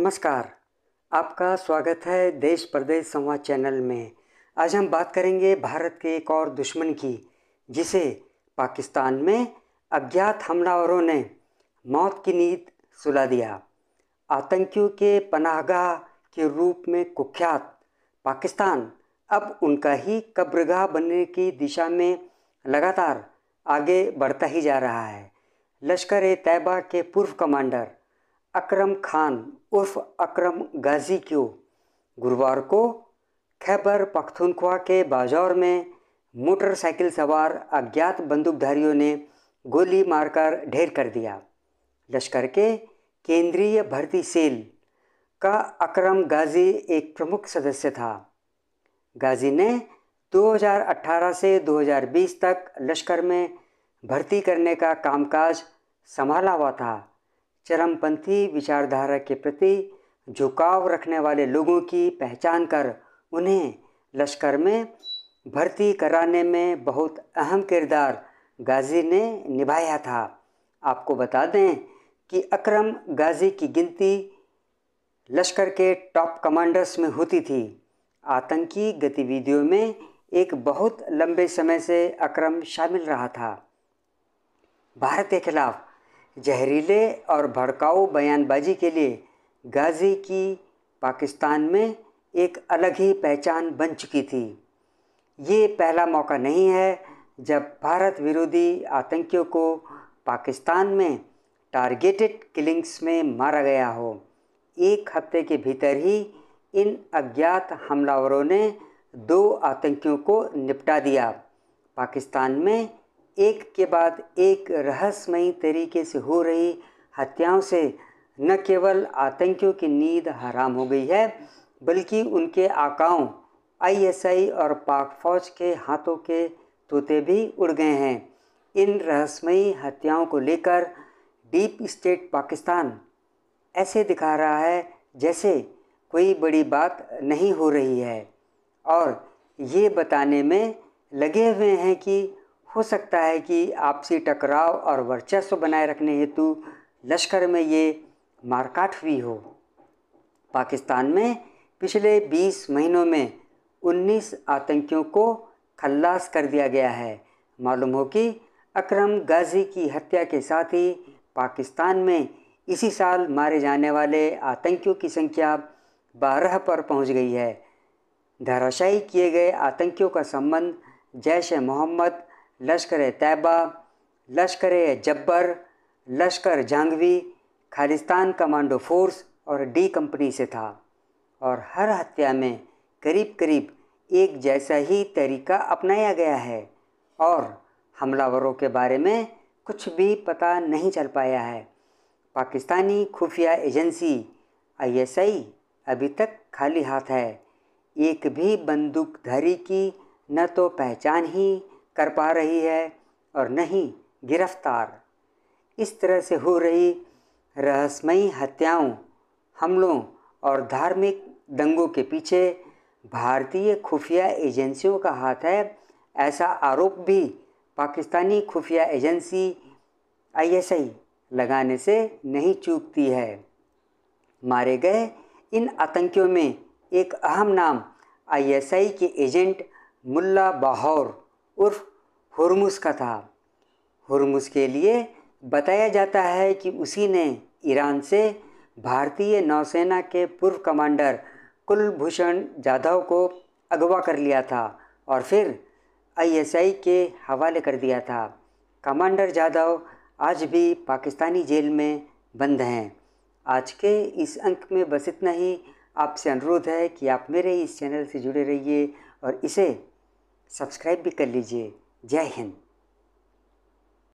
नमस्कार आपका स्वागत है देश प्रदेश संवाद चैनल में आज हम बात करेंगे भारत के एक और दुश्मन की जिसे पाकिस्तान में अज्ञात हमलावरों ने मौत की नींद सुला दिया आतंकियों के पनाहगाह के रूप में कुख्यात पाकिस्तान अब उनका ही कब्रगाह बनने की दिशा में लगातार आगे बढ़ता ही जा रहा है लश्कर ए तैयबा के पूर्व कमांडर अकरम खान उर्फ अकरम गाजी को गुरुवार को खैबर पख्तूनख्वा के बाजार में मोटरसाइकिल सवार अज्ञात बंदूकधारियों ने गोली मारकर ढेर कर दिया लश्कर के केंद्रीय भर्ती सेल का अकरम गाजी एक प्रमुख सदस्य था गाजी ने 2018 से 2020 तक लश्कर में भर्ती करने का कामकाज संभाला हुआ था चरमपंथी विचारधारा के प्रति झुकाव रखने वाले लोगों की पहचान कर उन्हें लश्कर में भर्ती कराने में बहुत अहम किरदार गाजी ने निभाया था आपको बता दें कि अकरम गाजी की गिनती लश्कर के टॉप कमांडर्स में होती थी आतंकी गतिविधियों में एक बहुत लंबे समय से अकरम शामिल रहा था भारत के खिलाफ जहरीले और भड़काऊ बयानबाजी के लिए गाज़ी की पाकिस्तान में एक अलग ही पहचान बन चुकी थी ये पहला मौका नहीं है जब भारत विरोधी आतंकियों को पाकिस्तान में टारगेटेड किलिंग्स में मारा गया हो एक हफ्ते के भीतर ही इन अज्ञात हमलावरों ने दो आतंकियों को निपटा दिया पाकिस्तान में एक के बाद एक रहस्यमयी तरीके से हो रही हत्याओं से न केवल आतंकियों की नींद हराम हो गई है बल्कि उनके आकाओं आईएसआई और पाक फौज के हाथों के तोते भी उड़ गए हैं इन रहस्यमयी हत्याओं को लेकर डीप स्टेट पाकिस्तान ऐसे दिखा रहा है जैसे कोई बड़ी बात नहीं हो रही है और ये बताने में लगे हुए हैं कि हो सकता है कि आपसी टकराव और वर्चस्व बनाए रखने हेतु लश्कर में ये मारकाट हुई हो पाकिस्तान में पिछले 20 महीनों में 19 आतंकियों को खल्लास कर दिया गया है मालूम हो कि अकरम गाजी की हत्या के साथ ही पाकिस्तान में इसी साल मारे जाने वाले आतंकियों की संख्या बारह पर पहुंच गई है धराशायी किए गए आतंकियों का संबंध जैश मोहम्मद लश्कर तैयबा लश्कर जब्बर लश्कर जांगवी खालिस्तान कमांडो फोर्स और डी कंपनी से था और हर हत्या में करीब करीब एक जैसा ही तरीका अपनाया गया है और हमलावरों के बारे में कुछ भी पता नहीं चल पाया है पाकिस्तानी खुफिया एजेंसी आईएसआई अभी तक खाली हाथ है एक भी बंदूकधारी की न तो पहचान ही कर पा रही है और नहीं गिरफ्तार इस तरह से हो रही रहस्यमयी हत्याओं हमलों और धार्मिक दंगों के पीछे भारतीय खुफिया एजेंसियों का हाथ है ऐसा आरोप भी पाकिस्तानी खुफिया एजेंसी आईएसआई लगाने से नहीं चूकती है मारे गए इन आतंकियों में एक अहम नाम आईएसआई के एजेंट मुल्ला बाहौर उर्फ हुरमुस का था हुरमुस के लिए बताया जाता है कि उसी ने ईरान से भारतीय नौसेना के पूर्व कमांडर कुलभूषण जाधव को अगवा कर लिया था और फिर आईएसआई के हवाले कर दिया था कमांडर जाधव आज भी पाकिस्तानी जेल में बंद हैं आज के इस अंक में बस इतना ही आपसे अनुरोध है कि आप मेरे इस चैनल से जुड़े रहिए और इसे सब्सक्राइब भी कर लीजिए जय हिंद